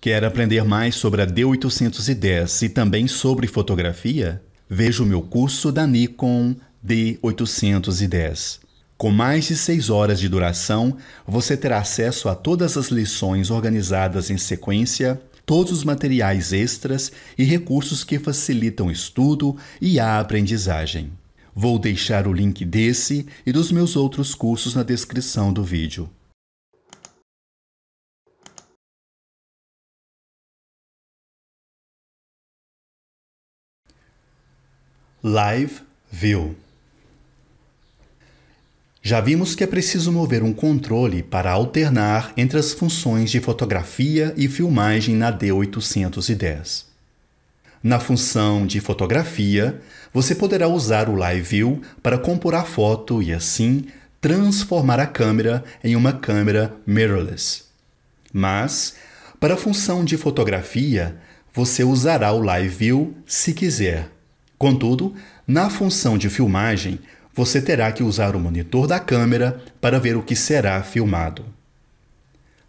Quer aprender mais sobre a D810 e também sobre fotografia? Veja o meu curso da Nikon D810. Com mais de 6 horas de duração, você terá acesso a todas as lições organizadas em sequência, todos os materiais extras e recursos que facilitam o estudo e a aprendizagem. Vou deixar o link desse e dos meus outros cursos na descrição do vídeo. Live View. Já vimos que é preciso mover um controle para alternar entre as funções de fotografia e filmagem na D810. Na função de fotografia, você poderá usar o Live View para compor a foto e assim transformar a câmera em uma câmera mirrorless. Mas, para a função de fotografia, você usará o Live View se quiser, Contudo, na função de filmagem, você terá que usar o monitor da câmera para ver o que será filmado.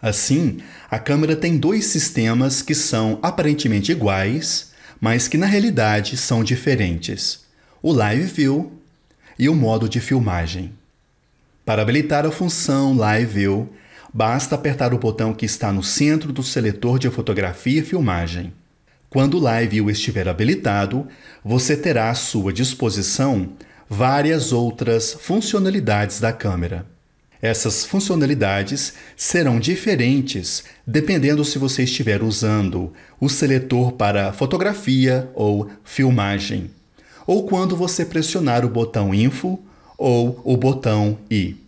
Assim, a câmera tem dois sistemas que são aparentemente iguais, mas que na realidade são diferentes: o Live View e o modo de filmagem. Para habilitar a função Live View, basta apertar o botão que está no centro do seletor de fotografia e filmagem. Quando o LiveView estiver habilitado, você terá à sua disposição várias outras funcionalidades da câmera. Essas funcionalidades serão diferentes dependendo se você estiver usando o seletor para fotografia ou filmagem, ou quando você pressionar o botão Info ou o botão I.